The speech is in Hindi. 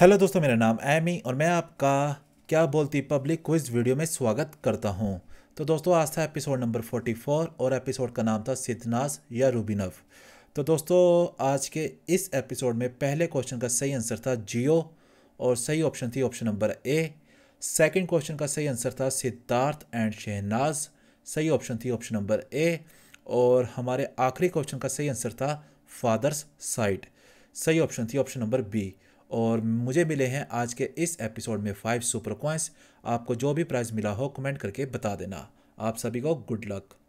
हेलो दोस्तों मेरा नाम एमी और मैं आपका क्या बोलती पब्लिक को इस वीडियो में स्वागत करता हूं तो दोस्तों आज था एपिसोड नंबर 44 और एपिसोड का नाम था सिद्धनाज या रूबिनव तो दोस्तों आज के इस एपिसोड में पहले क्वेश्चन का सही आंसर था जियो और सही ऑप्शन थी option number A second question का सही आंसर था सिद्धार्थ एंड शहनाज सही ऑप्शन थी ऑप्शन नंबर ए और हमारे आखिरी क्वेश्चन का सही आंसर था फादर्स साइड सही ऑप्शन थी ऑप्शन नंबर बी और मुझे मिले हैं आज के इस एपिसोड में फाइव सुपर क्वाइंस आपको जो भी प्राइज़ मिला हो कमेंट करके बता देना आप सभी को गुड लक